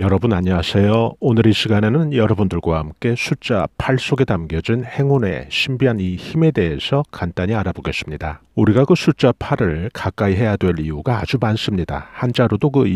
여러분 안녕하세요. 오늘 이 시간에는 여러분들과 함께 숫자 8 속에 담겨진 행운의 신비한 이 힘에 대해서 간단히 알아보겠습니다. 우리가 그 숫자 8을 가까이 해야 될 이유가 아주 많습니다. 한자로도 그 8,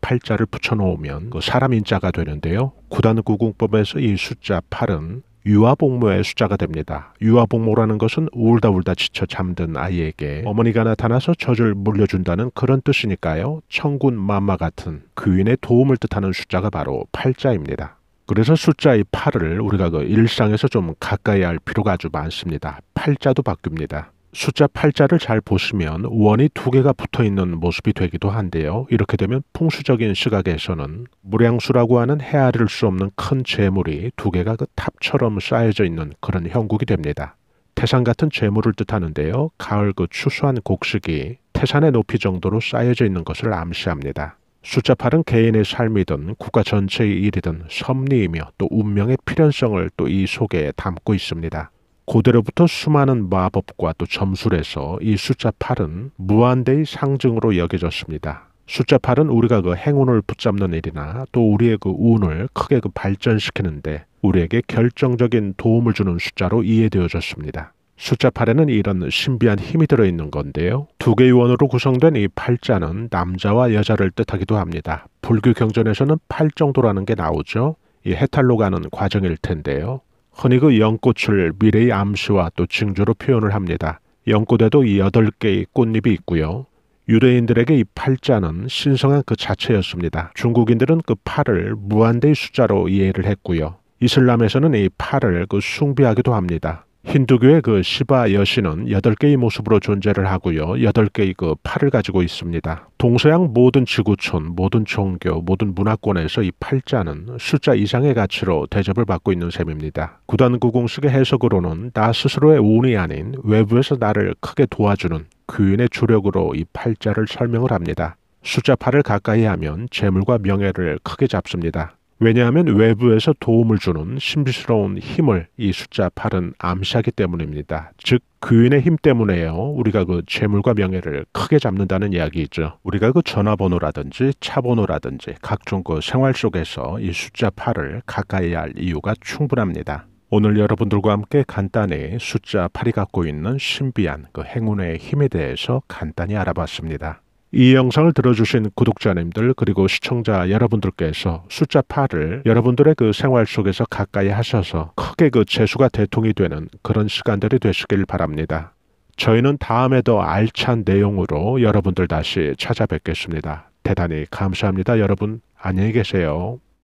8자를 붙여놓으면 그 사람 인자가 되는데요. 구단구공법에서 이 숫자 8은 유아복모의 숫자가 됩니다. 유아복모라는 것은 울다 울다 지쳐 잠든 아이에게 어머니가 나타나서 젖을 물려준다는 그런 뜻이니까요. 천군 마마 같은 그인의 도움을 뜻하는 숫자가 바로 팔자입니다. 그래서 숫자의 팔을 우리가 그 일상에서 좀 가까이 할 필요가 아주 많습니다. 팔자도 바뀝니다. 숫자 8자를 잘 보시면 원이 두 개가 붙어 있는 모습이 되기도 한데요. 이렇게 되면 풍수적인 시각에서는 무량수라고 하는 헤아릴 수 없는 큰 재물이 두 개가 그 탑처럼 쌓여져 있는 그런 형국이 됩니다. 태산 같은 재물을 뜻하는데요. 가을 그 추수한 곡식이 태산의 높이 정도로 쌓여져 있는 것을 암시합니다. 숫자 8은 개인의 삶이든 국가 전체의 일이든 섭리이며 또 운명의 필연성을 또 이 속에 담고 있습니다. 고대로부터 수많은 마법과 또 점술에서 이 숫자 8은 무한대의 상징으로 여겨졌습니다. 숫자 8은 우리가 그 행운을 붙잡는 일이나 또 우리의 그 운을 크게 그 발전시키는데 우리에게 결정적인 도움을 주는 숫자로 이해되어졌습니다. 숫자 8에는 이런 신비한 힘이 들어있는 건데요. 두 개의 원으로 구성된 이8자는 남자와 여자를 뜻하기도 합니다. 불교 경전에서는 8정도라는게 나오죠. 이 해탈로 가는 과정일 텐데요. 흔히 그 연꽃을 미래의 암시와 또 징조로 표현을 합니다. 연꽃에도 8개의 꽃잎이 있고요. 유대인들에게 이 팔자는 신성한 그 자체였습니다. 중국인들은 그 팔을 무한대의 숫자로 이해를 했고요. 이슬람에서는 이 팔을 그 숭배하기도 합니다. 힌두교의 그 시바 여신은 8 개의 모습으로 존재를 하고요. 8 개의 그 팔을 가지고 있습니다. 동서양 모든 지구촌, 모든 종교, 모든 문화권에서 이 팔자는 숫자 이상의 가치로 대접을 받고 있는 셈입니다. 구단구공식의 해석으로는 나 스스로의 운이 아닌 외부에서 나를 크게 도와주는 귀인의 주력으로 이 팔자를 설명을 합니다. 숫자 8을 가까이 하면 재물과 명예를 크게 잡습니다. 왜냐하면 외부에서 도움을 주는 신비스러운 힘을 이 숫자 8은 암시하기 때문입니다. 즉 그인의 힘 때문에요. 우리가 그 재물과 명예를 크게 잡는다는 이야기죠. 우리가 그 전화번호라든지 차번호라든지 각종 그 생활 속에서 이 숫자 8을 가까이 할 이유가 충분합니다. 오늘 여러분들과 함께 간단히 숫자 8이 갖고 있는 신비한 그 행운의 힘에 대해서 간단히 알아봤습니다. 이 영상을 들어주신 구독자님들 그리고 시청자 여러분들께서 숫자 8을 여러분들의 그 생활 속에서 가까이 하셔서 크게 그 재수가 대통이 되는 그런 시간들이 되시길 바랍니다. 저희는 다음에도 알찬 내용으로 여러분들 다시 찾아뵙겠습니다. 대단히 감사합니다. 여러분 안녕히 계세요.